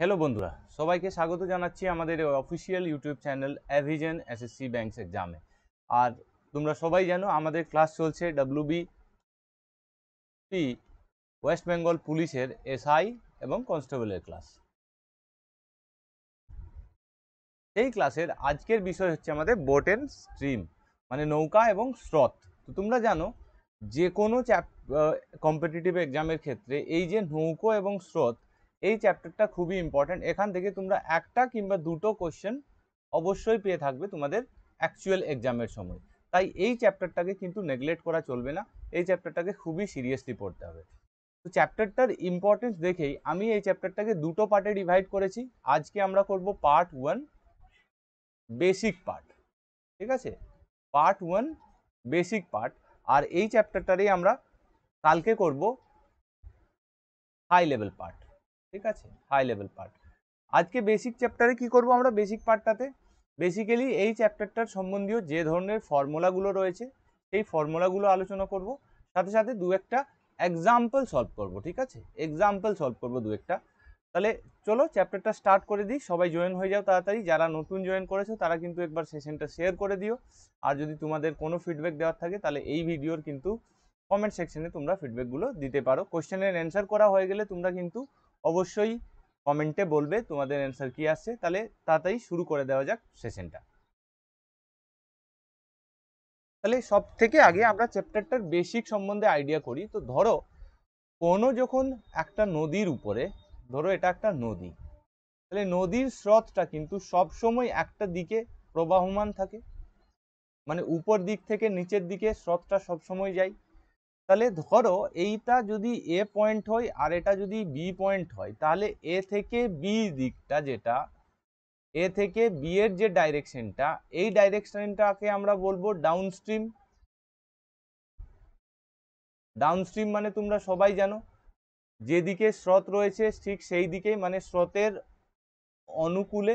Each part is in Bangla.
হ্যালো বন্ধুরা সবাইকে স্বাগত জানাচ্ছি আমাদের অফিসিয়াল ইউটিউব চ্যানেল অ্যাভিজেন এসএসসি ব্যাংকস এক্সামে আর তোমরা সবাই জানো আমাদের ক্লাস চলছে ডাব্লিউবি পি ওয়েস্ট বেঙ্গল পুলিশের এসআই এবং কনস্টেবলের ক্লাস এই ক্লাসের আজকের বিষয় হচ্ছে আমাদের বোট বোটের স্ট্রিম মানে নৌকা এবং স্রোত তো তোমরা জানো যে কোনো চ্যাপ কম্পিটিটিভ এক্সামের ক্ষেত্রে এই যে নৌকো এবং স্রোত এই চ্যাপ্টারটা খুবই ইম্পর্ট্যান্ট এখান থেকে তোমরা একটা কিংবা দুটো কোশ্চেন অবশ্যই পেয়ে থাকবে তোমাদের অ্যাকচুয়াল এক্সামের সময় তাই এই চ্যাপ্টারটাকে কিন্তু নেগলেক্ট করা চলবে না এই চ্যাপ্টারটাকে খুবই সিরিয়াসলি পড়তে হবে তো চ্যাপ্টারটার ইম্পর্টেন্স দেখেই আমি এই চ্যাপ্টারটাকে দুটো পার্টে ডিভাইড করেছি আজকে আমরা করব পার্ট ওয়ান বেসিক পার্ট ঠিক আছে পার্ট ওয়ান বেসিক পার্ট আর এই চ্যাপ্টারটারই আমরা কালকে করব হাই লেভেল পার্ট ঠিক আছে হাই লেভেল পার্ট আজকে বেসিক চ্যাপ্টারে কি করব আমরা বেসিক পার্টটাতে বেসিক্যালি এই চ্যাপ্টারটার সম্বন্ধীয় যে ধরনের ফর্মুলাগুলো রয়েছে সেই ফর্মুলাগুলো আলোচনা করব সাথে সাথে দু একটা এক্সাম্পল সলভ করব ঠিক আছে এক্সাম্পল সলভ করব দু একটা তাহলে চলো চ্যাপ্টারটা স্টার্ট করে দিই সবাই জয়েন হয়ে যাও তাড়াতাড়ি যারা নতুন জয়েন করেছো তারা কিন্তু একবার সেশনটা শেয়ার করে দিও আর যদি তোমাদের কোনো ফিডব্যাক দেওয়ার থাকে তাহলে এই ভিডিওর কিন্তু কমেন্ট সেকশনে তোমরা ফিডব্যাকগুলো দিতে পারো কোশ্চেনের অ্যান্সার করা হয়ে গেলে তোমরা কিন্তু অবশ্যই কমেন্টে বলবে তোমাদের অ্যান্সার কি আসছে তাহলে তাড়াতাড়ি শুরু করে দেওয়া যাক সেশনটা তাহলে সব থেকে আগে আমরা চ্যাপ্টারটার বেসিক সম্বন্ধে আইডিয়া করি তো ধরো কোনো যখন একটা নদীর উপরে ধরো এটা একটা নদী তাহলে নদীর স্রোতটা কিন্তু সবসময় একটা দিকে প্রবাহমান থাকে মানে উপর দিক থেকে নিচের দিকে স্রোতটা সবসময় যায় তাহলে ধরো এইটা যদি এ পয়েন্ট হয় আর এটা যদি বি পয়েন্ট হয় তাহলে এ থেকে বি দিকটা যেটা এ থেকে বি এর যে ডাইরেকশনটা এই ডাইরেকশনটাকে আমরা বলবো ডাউনস্ট্রিম ডাউনস্ট্রিম মানে তোমরা সবাই জানো যেদিকে স্রোত রয়েছে ঠিক সেই দিকে মানে স্রোতের অনুকূলে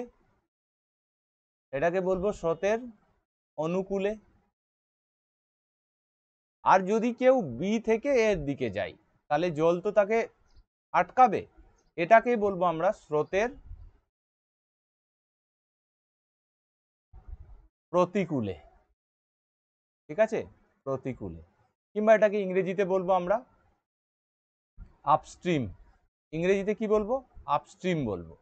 এটাকে বলবো স্রোতের অনুকূলে আর যদি কেউ বি থেকে এর দিকে যায় তাহলে জল তো তাকে আটকাবে এটাকেই বলবো আমরা স্রোতের প্রতিকূলে ঠিক আছে প্রতিকূলে কিংবা এটাকে ইংরেজিতে বলবো আমরা আপস্ট্রিম ইংরেজিতে কি বলবো আপস্ট্রিম বলবো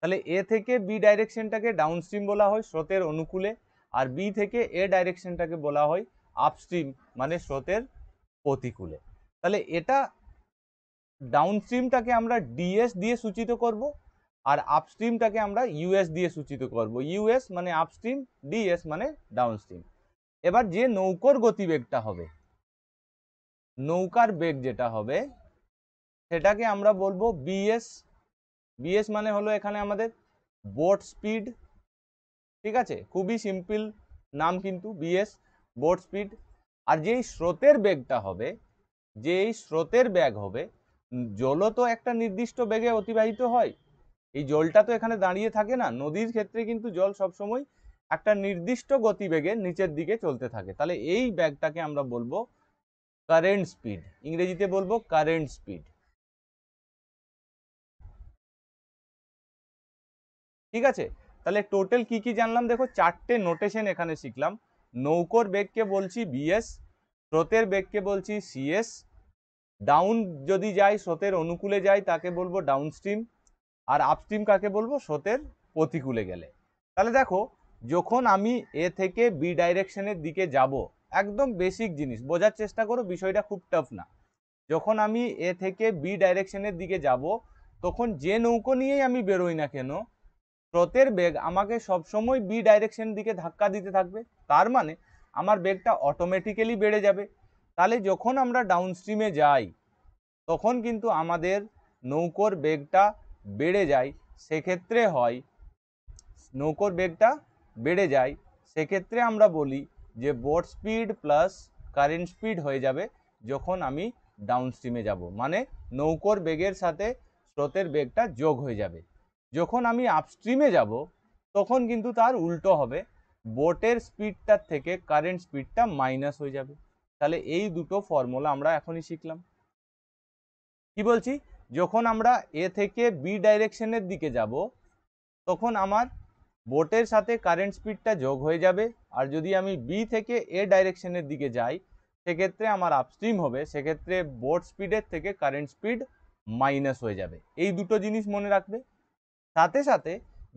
তাহলে এ থেকে বি ডাইরেকশনটাকে ডাউনস্ট্রিম বলা হয় স্রোতের অনুকূলে আর বি থেকে এ ডাইরেকশনটাকে বলা হয় আপস্ট্রিম মানে স্রোতের প্রতিকূলে তাহলে এটা ডাউনস্ট্রিমটাকে আমরা ডিএস দিয়ে সূচিত করব আর আপস্ট্রিমটাকে আমরা ইউএস দিয়ে সূচিত করব ইউএস মানে আপস্ট্রিম ডিএস মানে ডাউনস্ট্রিম এবার যে নৌকর গতিবেগটা হবে নৌকার বেগ যেটা হবে সেটাকে আমরা বলবো বিএস বিএস মানে হলো এখানে আমাদের বোট স্পিড ঠিক আছে খুবই সিম্পল নাম কিন্তু বিএস বোট স্পিড আর যেই স্রোতের বেগটা হবে যেই স্রোতের ব্যাগ হবে জলও তো একটা নির্দিষ্ট বেগে অতিবাহিত হয় এই জলটা তো এখানে দাঁড়িয়ে থাকে না নদীর ক্ষেত্রে কিন্তু জল সবসময় একটা নির্দিষ্ট গতিবেগে নিচের দিকে চলতে থাকে তাহলে এই ব্যাগটাকে আমরা বলবো কারেন্ট স্পিড ইংরেজিতে বলবো কারেন্ট স্পিড ঠিক আছে তাহলে টোটাল কি কি জানলাম দেখো চারটে নোটেশন এখানে শিখলাম নৌকোর বেগকে বলছি বিএস স্রোতের বেগকে বলছি সিএস ডাউন যদি যাই স্রোতের অনুকূলে যাই তাকে বলবো ডাউন স্ট্রিম আর আপস্ট্রিম কাকে বলবো স্রোতের প্রতিকূলে গেলে তাহলে দেখো যখন আমি এ থেকে বি ডাইরেকশনের দিকে যাব একদম বেসিক জিনিস বোঝার চেষ্টা করো বিষয়টা খুব টাফ না যখন আমি এ থেকে বি ডাইরেকশনের দিকে যাব তখন যে নৌকো নিয়েই আমি বেরোই না কেন স্রোতের বেগ আমাকে সবসময় বি ডাইরেকশনের দিকে ধাক্কা দিতে থাকবে তার মানে আমার বেগটা অটোমেটিক্যালি বেড়ে যাবে তাহলে যখন আমরা ডাউনস্ট্রিমে যাই তখন কিন্তু আমাদের নৌকোর বেগটা বেড়ে যায় সেক্ষেত্রে হয় নৌকোর বেগটা বেড়ে যায় সেক্ষেত্রে আমরা বলি যে boat speed plus current speed হয়ে যাবে যখন আমি ডাউনস্ট্রিমে যাব মানে নৌকোর বেগের সাথে স্রোতের বেগটা যোগ হয়ে যাবে যখন আমি আপস্ট্রিমে যাব তখন কিন্তু তার উল্টো হবে বোটের স্পিডটার থেকে কারেন্ট স্পিডটা মাইনাস হয়ে যাবে তাহলে এই দুটো ফর্মুলা আমরা এখনই শিখলাম কি বলছি যখন আমরা এ থেকে বি ডাইরেকশনের দিকে যাব তখন আমার বোটের সাথে কারেন্ট স্পিডটা যোগ হয়ে যাবে আর যদি আমি বি থেকে এ ডাইরেকশনের দিকে যাই সেক্ষেত্রে আমার আপস্ট্রিম হবে সেক্ষেত্রে বোট স্পিডের থেকে কারেন্ট স্পিড মাইনাস হয়ে যাবে এই দুটো জিনিস মনে রাখবে সাথে সাথে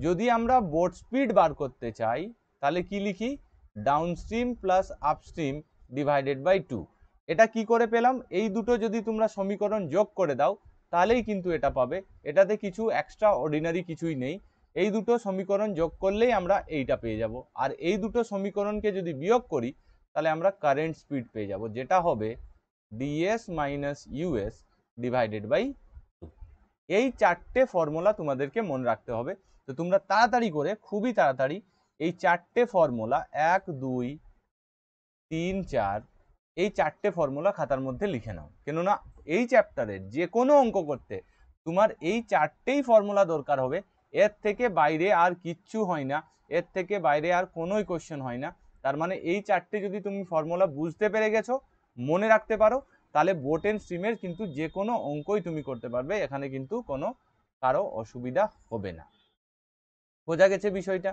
যদি আমরা বোট স্পিড বার করতে চাই তাহলে কি লিখি downstream plus upstream divided by two এটা কি করে পেলাম এই দুটো যদি তোমরা সমীকরণ যোগ করে দাও তাহলেই কিন্তু এটা পাবে এটাতে কিছু এক্সট্রা অর্ডিনারি কিছুই নেই এই দুটো সমীকরণ যোগ করলেই আমরা এইটা পেয়ে যাব আর এই দুটো সমীকরণকে যদি বিয়োগ করি তাহলে আমরা কারেন্ট স্পিড পেয়ে যাব যেটা হবে DS minus US divided by two এই চারটে ফর্মুলা তোমাদেরকে মনে রাখতে হবে তো তোমরা তাড়াতাড়ি করে খুবই তাড়াতাড়ি এই চারটে ফর্মুলা এক দুই তিন চার এই চারটে ফর্মুলা খাতার মধ্যে লিখে নাও কেননা এই চ্যাপ্টারের যে কোনো অঙ্ক করতে তোমার এই চারটেই ফর্মুলা দরকার হবে এর থেকে বাইরে আর কিচ্ছু হয় না এর থেকে বাইরে আর কোনোই কোশ্চেন হয় না তার মানে এই চারটে যদি তুমি ফর্মুলা বুঝতে পেরে গেছো মনে রাখতে পারো তাহলে বোট অ্যান্ড স্ট্রিমের কিন্তু যে কোনো অঙ্কই তুমি করতে পারবে এখানে কিন্তু কোনো কারো অসুবিধা হবে না বোঝা গেছে বিষয়টা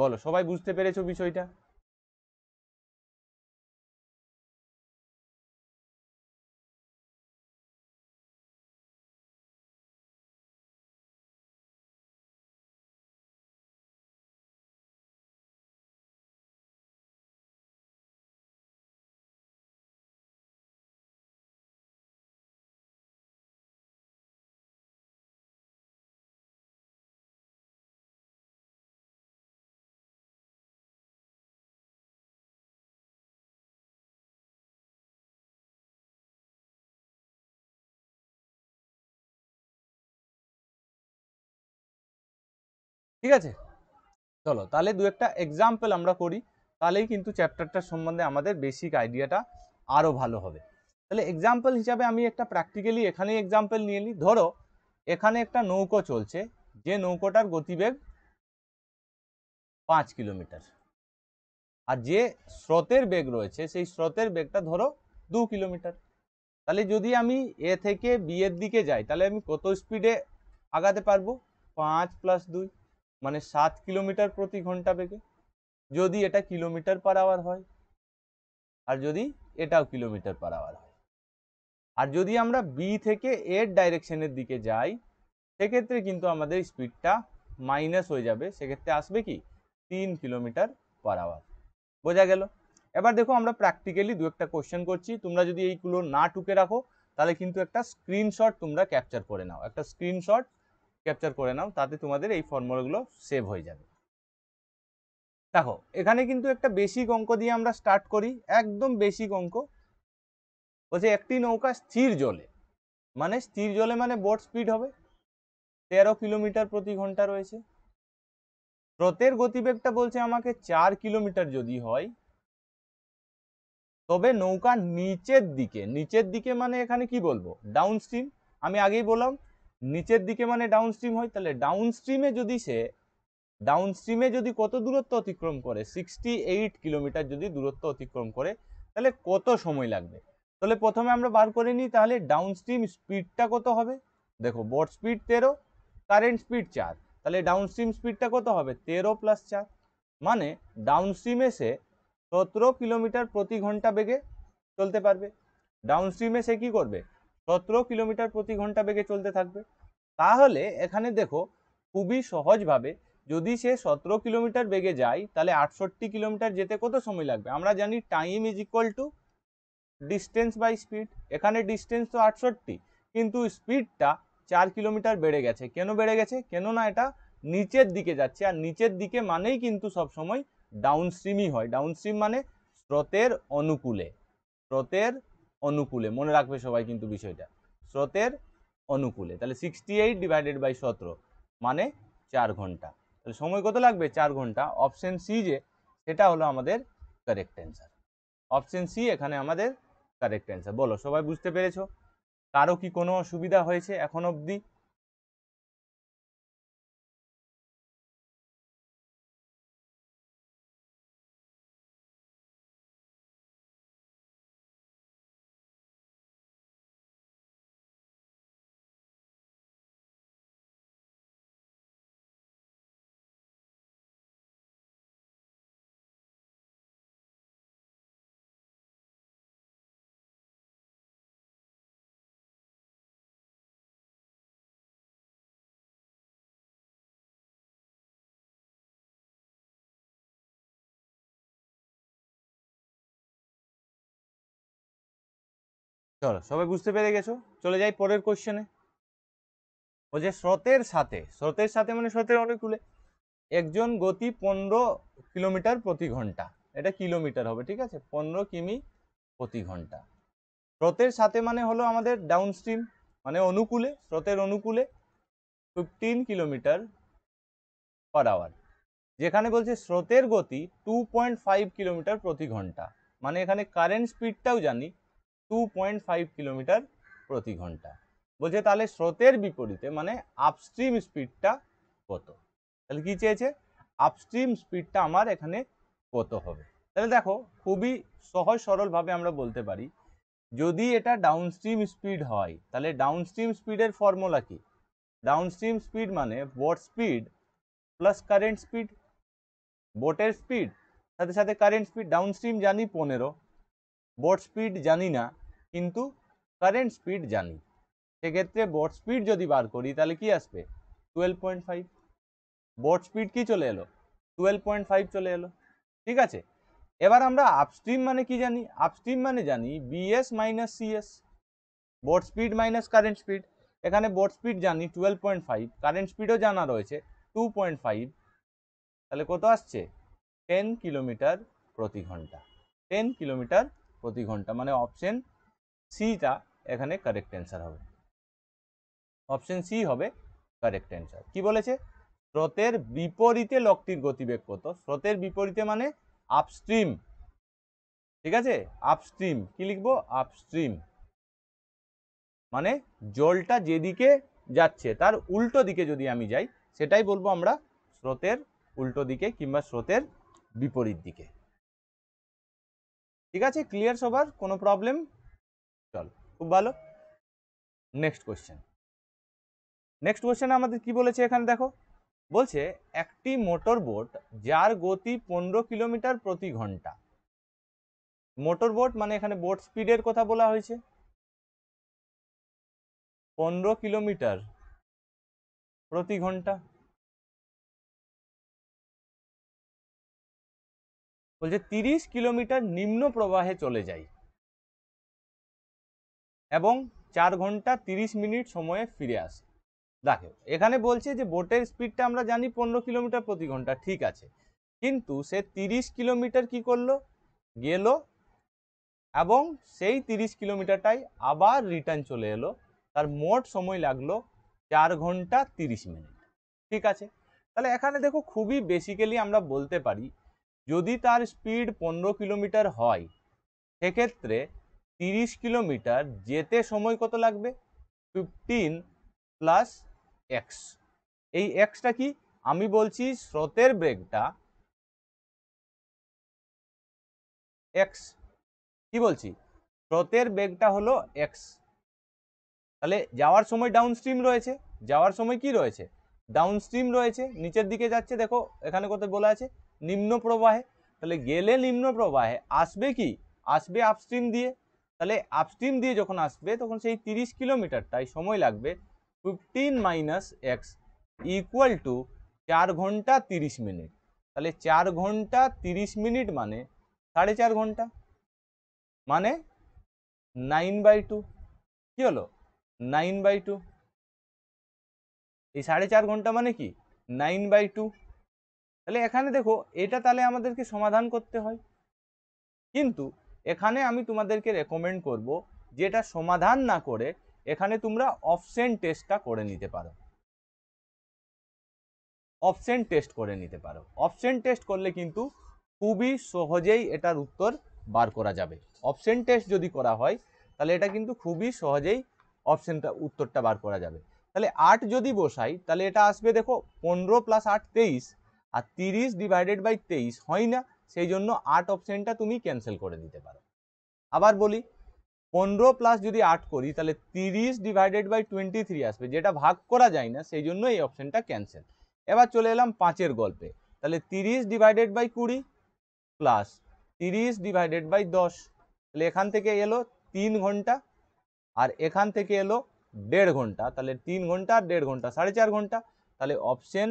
বলো সবাই বুঝতে পেরেছো বিষয়টা ঠিক আছে চলো তাহলে দু একটা এক্সাম্পল আমরা করি তাহলেই কিন্তু চ্যাপ্টারটার সম্বন্ধে আমাদের বেসিক আইডিয়াটা আরও ভালো হবে তাহলে এক্সাম্পল হিসাবে আমি একটা প্র্যাকটিক্যালি এখানেই এক্সাম্পল নিয়ে নিই ধরো এখানে একটা নৌকো চলছে যে নৌকোটার গতিবেগ পাঁচ কিলোমিটার আর যে স্রোতের বেগ রয়েছে সেই স্রোতের বেগটা ধরো দু কিলোমিটার তাহলে যদি আমি এ থেকে বি এর দিকে যাই তাহলে আমি কত স্পিডে আগাতে পারবো পাঁচ প্লাস দুই মানে সাত কিলোমিটার প্রতি ঘন্টা বেগে যদি এটা কিলোমিটার পার আওয়ার হয় আর যদি এটাও কিলোমিটার পার আওয়ার হয় আর যদি আমরা বি থেকে এর ডাইরেকশনের দিকে যাই সেক্ষেত্রে কিন্তু আমাদের স্পিডটা মাইনাস হয়ে যাবে সেক্ষেত্রে আসবে কি তিন কিলোমিটার পার আওয়ার বোঝা গেল এবার দেখো আমরা প্র্যাকটিক্যালি দু একটা কোশ্চেন করছি তোমরা যদি এইগুলো না টুকে রাখো তাহলে কিন্তু একটা স্ক্রিনশট তোমরা ক্যাপচার করে নাও একটা স্ক্রিনশট ক্যাপচার করে নাও তাতে তোমাদের এই ফর্মুলাগুলো সেভ হয়ে যাবে দেখো এখানে কিন্তু একটা বেসিক অঙ্ক দিয়ে আমরা স্টার্ট করি একদম বেসিক অঙ্ক বলছে একটি নৌকা স্থির জলে মানে স্থির জলে মানে বোট স্পিড হবে তেরো কিলোমিটার প্রতি ঘন্টা রয়েছে স্রোতের গতিবেগটা বলছে আমাকে চার কিলোমিটার যদি হয় তবে নৌকা নিচের দিকে নিচের দিকে মানে এখানে কি বলবো ডাউন স্ট্রিম আমি আগেই বললাম নিচের দিকে মানে ডাউন স্ট্রিম হয় তাহলে ডাউন স্ট্রিমে যদি সে ডাউন স্ট্রিমে যদি কত দূরত্ব অতিক্রম করে সিক্সটি এইট কিলোমিটার যদি দূরত্ব অতিক্রম করে তাহলে কত সময় লাগবে তাহলে প্রথমে আমরা বার করে নিই তাহলে ডাউন স্ট্রিম স্পিডটা কত হবে দেখো বট স্পিড তেরো কারেন্ট স্পিড চার তাহলে ডাউন স্ট্রিম স্পিডটা কত হবে তেরো প্লাস চার মানে ডাউন স্ট্রিমে সে সতেরো কিলোমিটার প্রতি ঘন্টা বেগে চলতে পারবে ডাউন স্ট্রিমে সে কী করবে সতেরো কিলোমিটার প্রতি ঘন্টা বেগে চলতে থাকবে তাহলে এখানে দেখো খুবই সহজভাবে যদি সে সতেরো কিলোমিটার বেগে যায় তাহলে আটষট্টি কিলোমিটার যেতে কত সময় লাগবে আমরা জানি time is equal to distance by speed এখানে ডিস্টেন্স তো আটষট্টি কিন্তু স্পিডটা চার কিলোমিটার বেড়ে গেছে কেন বেড়ে গেছে কেন না এটা নিচের দিকে যাচ্ছে আর নিচের দিকে মানেই কিন্তু সবসময় ডাউনস্ট্রিমই হয় ডাউনস্ট্রিম মানে স্রোতের অনুকূলে স্রোতের অনুকূলে মনে রাখবে সবাই কিন্তু বিষয়টা স্রোতের অনুকূলে তাহলে সিক্সটি এইট ডিভাইডেড বাই সতেরো মানে চার ঘন্টা তাহলে সময় কত লাগবে চার ঘন্টা অপশন সি যে সেটা হলো আমাদের কারেক্ট অ্যান্সার অপশন সি এখানে আমাদের কারেক্ট অ্যান্সার বলো সবাই বুঝতে পেরেছো কারো কি কোনো অসুবিধা হয়েছে এখন অবধি চলো সবাই বুঝতে পেরে গেছো চলে যাই পরের কোশ্চেনে বলছে স্রোতের সাথে স্রোতের সাথে মানে স্রোতের অনুকূলে একজন গতি পনেরো কিলোমিটার প্রতি ঘন্টা এটা কিলোমিটার হবে ঠিক আছে পনেরো কিমি প্রতি ঘন্টা স্রোতের সাথে মানে হলো আমাদের ডাউন স্ট্রিম মানে অনুকূলে স্রোতের অনুকূলে ফিফটিন কিলোমিটার পার আওয়ার যেখানে বলছে স্রোতের গতি টু পয়েন্ট ফাইভ কিলোমিটার প্রতি ঘন্টা মানে এখানে কারেন্ট স্পিডটাও জানি টু পয়েন্ট ফাইভ কিলোমিটার প্রতি ঘন্টা বলছে তাহলে স্রোতের বিপরীতে মানে আপস্ট্রিম স্পিডটা কত তাহলে কী চেয়েছে আপস্ট্রিম স্পিডটা আমার এখানে কত হবে তাহলে দেখো খুবই সহজ সরলভাবে আমরা বলতে পারি যদি এটা ডাউনস্ট্রিম স্পিড হয় তাহলে ডাউনস্ট্রিম স্পিডের ফর্মুলা কি ডাউনস্ট্রিম স্পিড মানে boat speed plus current speed বোটের স্পিড সাথে সাথে কারেন্ট স্পিড ডাউনস্ট্রিম জানি পনেরো বোট স্পিড জানি না কিন্তু কারেন্ট স্পিড জানি সেক্ষেত্রে বট স্পিড যদি বার করি তাহলে কি আসবে twelve point five boat speed কি চলে এলো টুয়েলভ পয়েন্ট ফাইভ চলে এলো ঠিক আছে এবার আমরা আপস্ট্রিম মানে কি জানি আপস্ট্রিম মানে জানি BS minus CS boat speed minus current speed এখানে বট স্পিড জানি টুয়েলভ পয়েন্ট ফাইভ কারেন্ট স্পিডও জানা রয়েছে টু পয়েন্ট ফাইভ তাহলে কত আসছে টেন কিলোমিটার প্রতি ঘন্টা টেন কিলোমিটার প্রতি ঘন্টা মানে অপশন সিটা এখানে কারেক্ট অ্যান্সার হবে অপশন সি হবে কারেক্ট অ্যান্সার কি বলেছে স্রোতের বিপরীতে লকটির গতিবেগ কত স্রোতের বিপরীতে মানে আপস্ট্রিম ঠিক আছে আপস্ট্রিম কি লিখবো আপস্ট্রিম মানে জলটা যেদিকে যাচ্ছে তার উল্টো দিকে যদি আমি যাই সেটাই বলবো আমরা স্রোতের উল্টো দিকে কিংবা স্রোতের বিপরীত দিকে ঠিক আছে ক্লিয়ার সবার কোনো প্রবলেম চলো খুব ভালো নেক্সট কোয়েশ্চেন নেক্সট কোয়েশ্চেন আমাদের কি বলেছে এখানে দেখো বলছে একটি মোটর বোট যার গতি পনেরো কিলোমিটার প্রতি ঘন্টা মোটর বোট মানে এখানে বোট স্পিডের কথা বলা হয়েছে পনেরো কিলোমিটার প্রতি ঘন্টা বলছে তিরিশ কিলোমিটার নিম্ন প্রবাহে চলে যায় এবং চার ঘন্টা 30 মিনিট সময়ে ফিরে আসে দেখো এখানে বলছে যে বোটের স্পিডটা আমরা জানি পনেরো কিলোমিটার প্রতি ঘন্টা ঠিক আছে কিন্তু সে 30 কিলোমিটার কি করলো গেল এবং সেই 30 কিলোমিটারটাই আবার রিটার্ন চলে এলো তার মোট সময় লাগলো চার ঘন্টা 30 মিনিট ঠিক আছে তাহলে এখানে দেখো খুবই বেসিক্যালি আমরা বলতে পারি যদি তার স্পিড পনেরো কিলোমিটার হয় সেক্ষেত্রে তিরিশ কিলোমিটার যেতে সময় কত লাগবে ফিফটিন প্লাস এক্স এই এক্সটা কি আমি বলছি স্রোতের ব্রেকটা এক্স কি বলছি স্রোতের ব্রেকটা হলো এক্স তাহলে যাওয়ার সময় ডাউন স্ট্রিম রয়েছে যাওয়ার সময় কি রয়েছে ডাউন স্ট্রিম রয়েছে নিচের দিকে যাচ্ছে দেখো এখানে কত বলা আছে নিম্ন প্রবাহে তাহলে গেলে নিম্ন প্রবাহে আসবে কি আসবে আপস্ট্রিম দিয়ে তাহলে আপস্ট্রিম দিয়ে যখন আসবে তখন সেই তিরিশ তাই সময় লাগবে fifteen minus X equal to চার ঘন্টা তিরিশ মিনিট তাহলে চার ঘন্টা তিরিশ মিনিট মানে সাড়ে চার ঘন্টা মানে নাইন বাই টু কী হলো নাইন বাই টু এই সাড়ে চার ঘন্টা মানে কি নাইন বাই টু তাহলে এখানে দেখো এটা তাহলে আমাদেরকে সমাধান করতে হয় কিন্তু এখানে আমি তোমাদেরকে রেকমেন্ড করব যেটা সমাধান না করে এখানে তোমরা অপশন টেস্টটা করে নিতে পারো অপশন টেস্ট করে নিতে পারো অপশন টেস্ট করলে কিন্তু খুবই সহজেই এটার উত্তর বার করা যাবে অপশন টেস্ট যদি করা হয় তাহলে এটা কিন্তু খুবই সহজেই অপশনটা উত্তরটা বার করা যাবে তাহলে আট যদি বসাই তাহলে এটা আসবে দেখো পনেরো প্লাস আট তেইশ আর তিরিশ ডিভাইডেড বাই তেইশ হয় না সেই জন্য আট অপশানটা তুমি ক্যান্সেল করে দিতে পারো আবার বলি পনেরো প্লাস যদি আট করি তাহলে তিরিশ ডিভাইডেড বাই টোয়েন্টি থ্রি আসবে যেটা ভাগ করা যায় না সেই জন্য এই অপশানটা ক্যান্সেল এবার চলে এলাম পাঁচের গল্পে তাহলে তিরিশ ডিভাইডেড বাই কুড়ি প্লাস তিরিশ ডিভাইডেড বাই দশ তাহলে এখান থেকে এলো তিন ঘন্টা আর এখান থেকে এলো দেড় ঘন্টা তাহলে তিন ঘন্টা আর দেড় ঘন্টা সাড়ে চার ঘন্টা তাহলে অপশন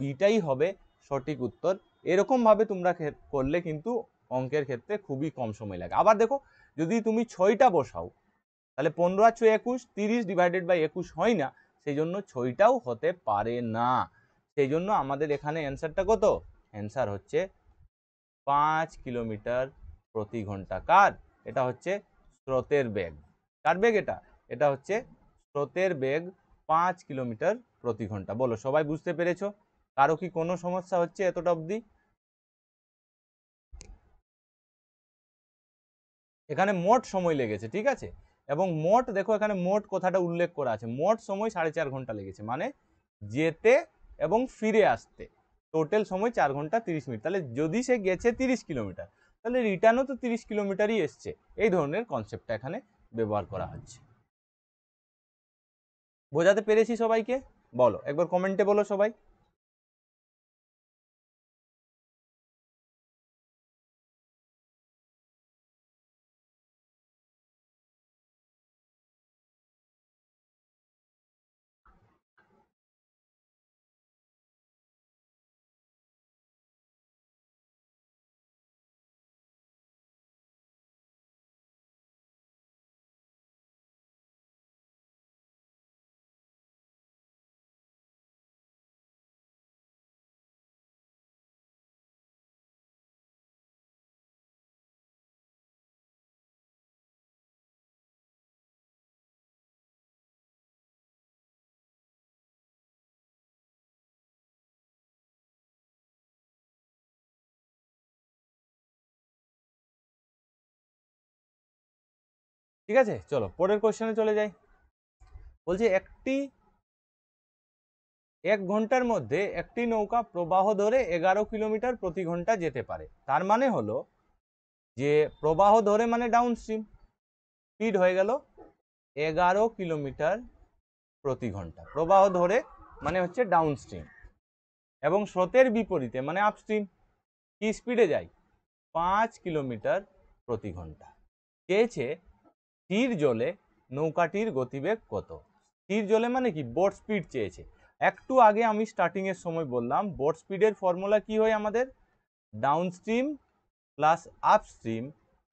বিটাই হবে সঠিক উত্তর এরকমভাবে তোমরা করলে কিন্তু অঙ্কের ক্ষেত্রে খুবই কম সময় লাগে আবার দেখো যদি তুমি ছয়টা বসাও তাহলে পনেরো আর ছয় একুশ তিরিশ ডিভাইডেড বাই একুশ হয় না সেই জন্য ছয়টাও হতে পারে না সেই জন্য আমাদের এখানে অ্যান্সারটা কত অ্যান্সার হচ্ছে পাঁচ কিলোমিটার প্রতি ঘন্টা কার এটা হচ্ছে স্রোতের বেগ কার বেগ এটা এটা হচ্ছে স্রোতের বেগ পাঁচ কিলোমিটার প্রতি ঘন্টা বলো সবাই বুঝতে পেরেছো কারো কি কোনো সমস্যা হচ্ছে এতটা অবধি এখানে মোট সময় লেগেছে ঠিক আছে এবং মোট দেখো এখানে মোট কথাটা উল্লেখ করা আছে মোট সময় সাড়ে চার ঘন্টা লেগেছে মানে যেতে এবং ফিরে আসতে টোটাল সময় চার ঘন্টা তিরিশ মিনিট তাহলে যদি সে গেছে তিরিশ কিলোমিটার তাহলে রিটার্নও তো তিরিশ কিলোমিটারই এসছে এই ধরনের কনসেপ্টটা এখানে ব্যবহার করা হচ্ছে বোঝাতে পেরেছি সবাইকে বলো একবার কমেন্টে বলো সবাই ঠিক আছে চলো পরের কোশ্চেনে চলে যাই বলছে একটি এক ঘন্টার মধ্যে একটি নৌকা প্রবাহ ধরে এগারো কিলোমিটার প্রতি ঘন্টা যেতে পারে তার মানে হলো যে প্রবাহ ধরে মানে ডাউনস্ট্রিম স্পিড হয়ে গেল এগারো কিলোমিটার প্রতি ঘন্টা প্রবাহ ধরে মানে হচ্ছে ডাউনস্ট্রিম এবং স্রোতের বিপরীতে মানে আপস্ট্রিম কি স্পিডে যায় পাঁচ কিলোমিটার প্রতি ঘন্টা চেয়েছে স্থির জলে নৌকাটির গতিবেগ কত স্থির জলে মানে কি বোট স্পিড চেয়েছে একটু আগে আমি স্টার্টিংয়ের সময় বললাম বোট স্পিডের ফর্মুলা কি হয় আমাদের downstream plus upstream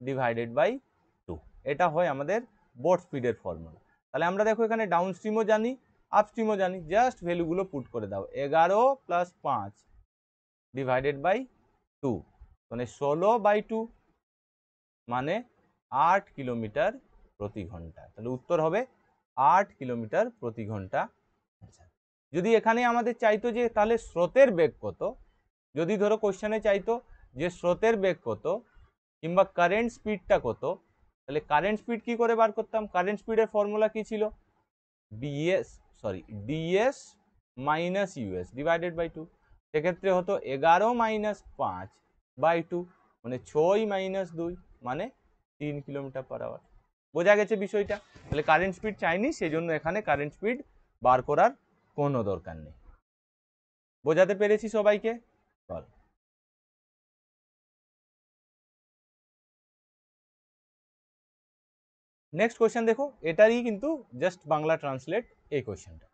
divided by two এটা হয় আমাদের বোট স্পিডের ফর্মুলা তাহলে আমরা দেখো এখানে ডাউন স্ট্রিমও জানি আপ জানি জাস্ট ভ্যালুগুলো পুট করে দাও এগারো প্লাস পাঁচ ডিভাইডেড বাই টু মানে ষোলো বাই টু মানে আট কিলোমিটার প্রতি ঘন্টা তাহলে উত্তর হবে আট কিলোমিটার প্রতি ঘন্টা আচ্ছা যদি এখানে আমাদের চাইতো যে তাহলে স্রোতের বেগ কত যদি ধরো কোশ্চেনে চাইতো যে স্রোতের বেগ কত কিংবা কারেন্ট স্পিডটা কত তাহলে কারেন্ট স্পিড কি করে বার করতাম কারেন্ট স্পিডের ফর্মুলা কি ছিল DS sorry DS minus US divided by two সেক্ষেত্রে হতো এগারো মাইনাস পাঁচ বাই টু মানে ছয় মাইনাস দুই মানে তিন কিলোমিটার পার আওয়ার বোঝা গেছে বিষয়টা তাহলে কারেন্ট স্পিড চাইনি সেই জন্য এখানে কারেন্ট স্পিড বার করার কোনো দরকার নেই বোঝাতে পেরেছি সবাইকে বল নেক্সট কোয়েশ্চেন দেখো এটারই কিন্তু জাস্ট বাংলা ট্রান্সলেট এই কোয়েশ্চেনটা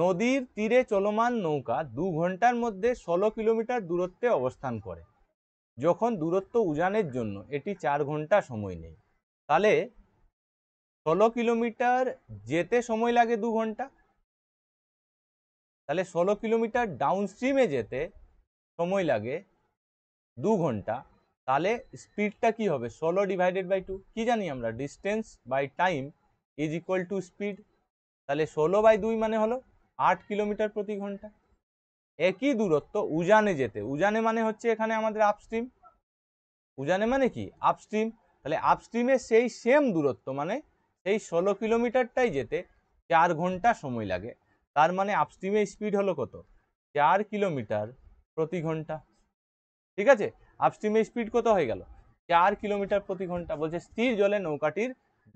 নদীর তীরে চলমান নৌকা দু ঘন্টার মধ্যে ষোলো কিলোমিটার দূরত্বে অবস্থান করে যখন দূরত্ব উজানের জন্য এটি চার ঘন্টা সময় নেই তাহলে ষোলো কিলোমিটার যেতে সময় লাগে দু ঘন্টা তাহলে ষোলো কিলোমিটার ডাউনস্ট্রিমে যেতে সময় লাগে দু ঘন্টা তাহলে স্পিডটা কি হবে ষোলো ডিভাইডেড বাই টু কী জানি আমরা distance by time is equal to speed তাহলে ষোলো বাই দুই মানে হলো আট কিলোমিটার প্রতি ঘন্টা একই দূরত্ব উজানে যেতে উজানে মানে হচ্ছে এখানে আমাদের আপস্ট্রিম উজানে মানে কি আপস্ট্রিম তাহলে আপস্ট্রিমে সেই সেম দূরত্ব মানে সেই ষোলো কিলোমিটারটাই যেতে চার ঘন্টা সময় লাগে তার মানে আপস্ট্রিমের স্পিড হলো কত চার কিলোমিটার প্রতি ঘন্টা ঠিক আছে আপস্ট্রিমের স্পিড কত হয়ে গেল চার কিলোমিটার প্রতি ঘন্টা বলছে স্থির জলে নৌকাটির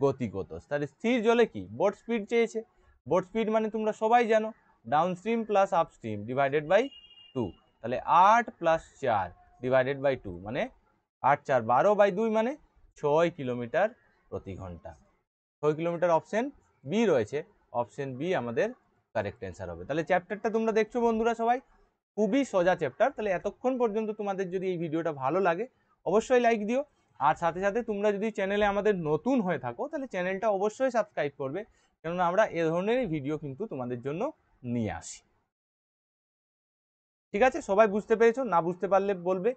গতি কত তাহলে স্থির জলে কি বোট স্পিড চেয়েছে বোট স্পিড মানে তোমরা সবাই জানো downstream plus upstream divided by two তাহলে আট প্লাস চার ডিভাইডেড বাই টু মানে আট চার বারো বাই দুই মানে ছয় কিলোমিটার প্রতি ঘন্টা ছয় কিলোমিটার অপশন বি রয়েছে অপশান বি আমাদের কারেক্ট অ্যান্সার হবে তাহলে চ্যাপ্টারটা তোমরা দেখছো বন্ধুরা সবাই খুবই সোজা চ্যাপ্টার তাহলে এতক্ষণ পর্যন্ত তোমাদের যদি এই ভিডিওটা ভালো লাগে অবশ্যই লাইক দিও আর সাথে সাথে তোমরা যদি চ্যানেলে আমাদের নতুন হয়ে থাকো তাহলে চ্যানেলটা অবশ্যই সাবস্ক্রাইব করবে কেননা আমরা এ ধরনেরই ভিডিও কিন্তু তোমাদের জন্য নিয়ে আসি ঠিক আছে সবাই বুঝতে পেরেছো না বুঝতে পারলে বলবে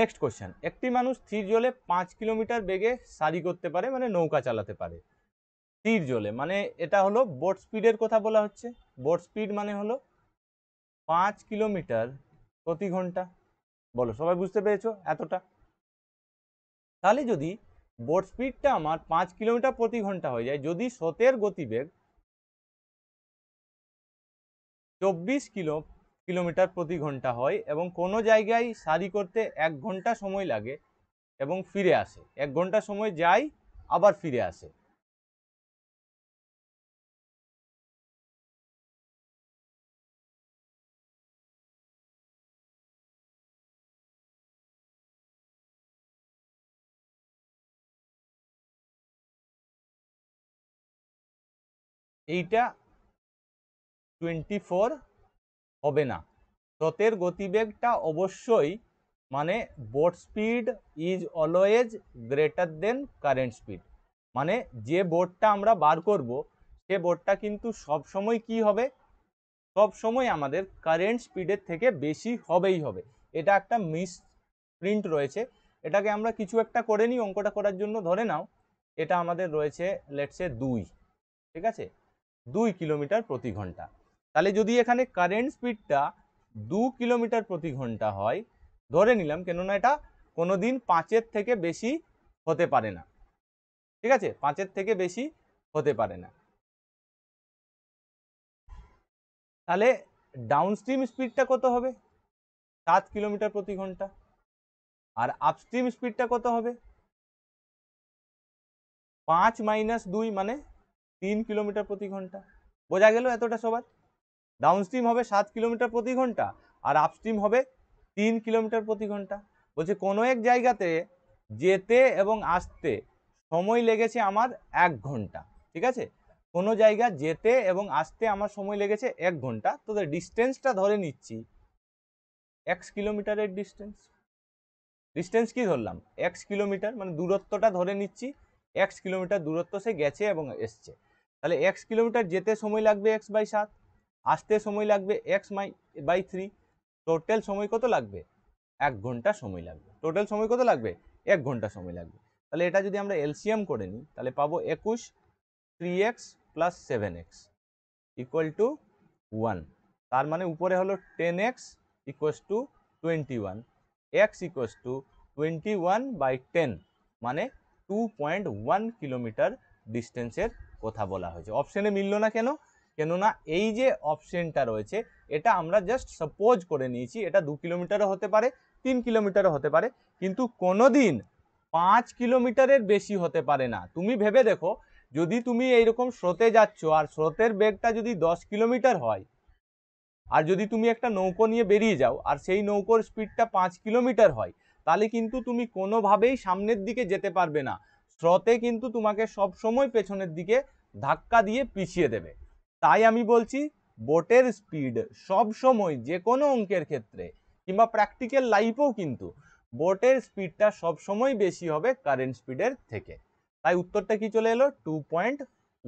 নেক্সট কোশ্চেন একটি মানুষ স্থির জলে পাঁচ কিলোমিটার বেগে সারি করতে পারে মানে নৌকা চালাতে পারে স্থির জলে মানে এটা হলো বোট স্পিডের কথা বলা হচ্ছে বোট স্পিড মানে হলো পাঁচ কিলোমিটার প্রতি ঘন্টা বলো সবাই বুঝতে পেরেছো এতটা তাহলে যদি বোট স্পিডটা আমার পাঁচ কিলোমিটার প্রতি ঘন্টা হয়ে যায় যদি সতের গতিবেগ চব্বিশ কিলো কিলোমিটার প্রতি ঘন্টা হয় এবং কোনো জায়গায় সারি করতে এক ঘন্টা সময় লাগে এবং ফিরে আসে এক ঘন্টা সময় যায় আবার ফিরে আসে এইটা টোয়েন্টি ফোর হবে না স্রোতের গতিবেগটা অবশ্যই মানে boat speed is always greater than current speed মানে যে বোটটা আমরা বার করব সে বোটটা কিন্তু সব সময় কি হবে সব সময় আমাদের কারেন্ট স্পিডের থেকে বেশি হবেই হবে এটা একটা মিস প্রিন্ট রয়েছে এটাকে আমরা কিছু একটা করে নিই অঙ্কটা করার জন্য ধরে নাও এটা আমাদের রয়েছে লেটসে দুই ঠিক আছে দুই কিলোমিটার প্রতি ঘন্টা তাহলে যদি এখানে কারেন্ট স্পিডটা দু কিলোমিটার প্রতি ঘন্টা হয় ধরে নিলাম কেননা এটা কোনো দিন পাঁচের থেকে বেশি হতে পারে না ঠিক আছে পাঁচের থেকে বেশি হতে পারে না তাহলে ডাউনস্ট্রিম স্পিডটা কত হবে সাত কিলোমিটার প্রতি ঘন্টা আর আপস্ট্রিম স্পিডটা কত হবে পাঁচ মাইনাস দুই মানে তিন কিলোমিটার প্রতি ঘন্টা বোঝা গেল এতটা সবার ডাউনস্ট্রিম হবে সাত কিলোমিটার প্রতি ঘন্টা আর আপস্ট্রিম হবে তিন কিলোমিটার প্রতি ঘন্টা বলছে কোনো এক জায়গাতে যেতে এবং আসতে সময় লেগেছে আমার এক ঘন্টা ঠিক আছে কোনো জায়গা যেতে এবং আসতে আমার সময় লেগেছে এক ঘন্টা তো ডিস্টেন্সটা ধরে নিচ্ছি এক্স কিলোমিটারের ডিস্টেন্স ডিস্টেন্স কি ধরলাম এক্স কিলোমিটার মানে দূরত্বটা ধরে নিচ্ছি এক্স কিলোমিটার দূরত্ব সে গেছে এবং এসছে তাহলে এক্স কিলোমিটার যেতে সময় লাগবে এক্স বাই সাত আসতে সময় লাগবে x my by three total সময় কত লাগবে এক ঘন্টা সময় লাগবে টোটাল সময় কত লাগবে এক ঘন্টা সময় লাগবে তাহলে এটা যদি আমরা এলসিএম করে নিই তাহলে পাবো একুশ three x plus seven x equal to one তার মানে উপরে হলো ten x equals to twenty one x equals to twenty one by ten মানে টু পয়েন্ট ওয়ান কিলোমিটার ডিস্টেন্সের কথা বলা হয়েছে অপশানে মিলল না কেন কেননা এই যে অপশনটা রয়েছে এটা আমরা জাস্ট সাপোজ করে নিয়েছি এটা দু কিলোমিটারও হতে পারে তিন কিলোমিটারও হতে পারে কিন্তু কোনো দিন পাঁচ কিলোমিটারের বেশি হতে পারে না তুমি ভেবে দেখো যদি তুমি এইরকম স্রোতে যাচ্ছ আর স্রোতের বেগটা যদি দশ কিলোমিটার হয় আর যদি তুমি একটা নৌকো নিয়ে বেরিয়ে যাও আর সেই নৌকোর স্পিডটা পাঁচ কিলোমিটার হয় তাহলে কিন্তু তুমি কোনোভাবেই সামনের দিকে যেতে পারবে না স্রোতে কিন্তু তোমাকে সব সময় পেছনের দিকে ধাক্কা দিয়ে পিছিয়ে দেবে তাই আমি বলছি বোটের স্পিড সব সময় যে কোনো অঙ্কের ক্ষেত্রে কিংবা প্র্যাকটিক্যাল লাইফেও কিন্তু বোটের স্পিডটা সব সময় বেশি হবে কারেন্ট স্পিডের থেকে তাই উত্তরটা কি চলে এলো টু পয়েন্ট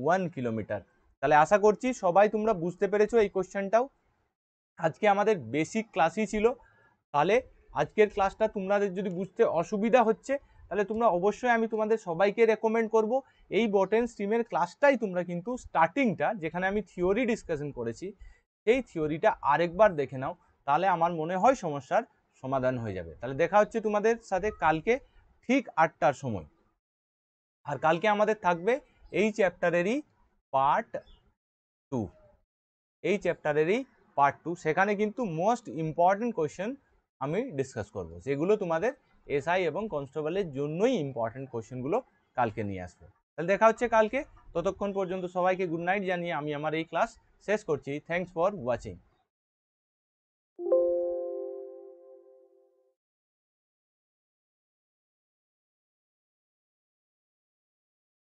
ওয়ান কিলোমিটার তাহলে আশা করছি সবাই তোমরা বুঝতে পেরেছো এই কোশ্চেনটাও আজকে আমাদের বেসিক ক্লাসই ছিল তাহলে আজকের ক্লাসটা তোমাদের যদি বুঝতে অসুবিধা হচ্ছে তাহলে তোমরা অবশ্যই আমি তোমাদের সবাইকে রেকমেন্ড করব এই বটেন স্ট্রিমের ক্লাসটাই তোমরা কিন্তু স্টার্টিংটা যেখানে আমি থিওরি ডিসকাশন করেছি সেই থিওরিটা আরেকবার দেখে নাও তাহলে আমার মনে হয় সমস্যার সমাধান হয়ে যাবে তাহলে দেখা হচ্ছে তোমাদের সাথে কালকে ঠিক আটটার সময় আর কালকে আমাদের থাকবে এই চ্যাপ্টারেরই পার্ট টু এই চ্যাপ্টারেরই পার্ট টু সেখানে কিন্তু মোস্ট ইম্পর্টেন্ট কোয়েশ্চেন আমি ডিসকাস করব যেগুলো তোমাদের এসআই এবং কনস্টেবলের জন্যই ইম্পর্টেন্ট কোশ্চেনগুলো কালকে নিয়ে আসবে তাহলে দেখা হচ্ছে কালকে ততক্ষণ পর্যন্ত সবাইকে গুড নাইট জানিয়ে আমি আমার এই ক্লাস শেষ করছি থ্যাংকস ফর ওয়াচিং